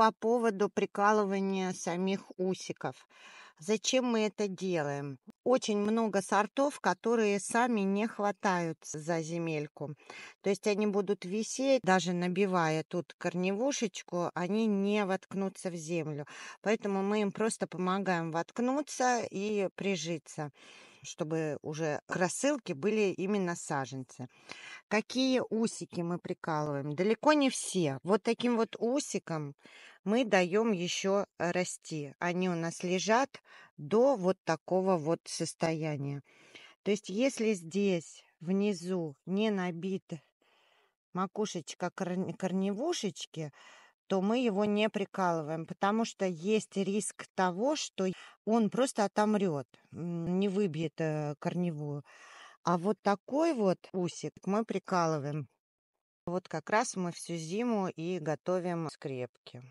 по поводу прикалывания самих усиков. Зачем мы это делаем? Очень много сортов, которые сами не хватают за земельку. То есть они будут висеть, даже набивая тут корневушечку, они не воткнутся в землю. Поэтому мы им просто помогаем воткнуться и прижиться чтобы уже к рассылке были именно саженцы. Какие усики мы прикалываем? Далеко не все. Вот таким вот усиком мы даем еще расти. Они у нас лежат до вот такого вот состояния. То есть если здесь внизу не набит макушечка корневушечки, то мы его не прикалываем, потому что есть риск того, что он просто отомрет, не выбьет э, корневую. А вот такой вот усик мы прикалываем. Вот как раз мы всю зиму и готовим скрепки.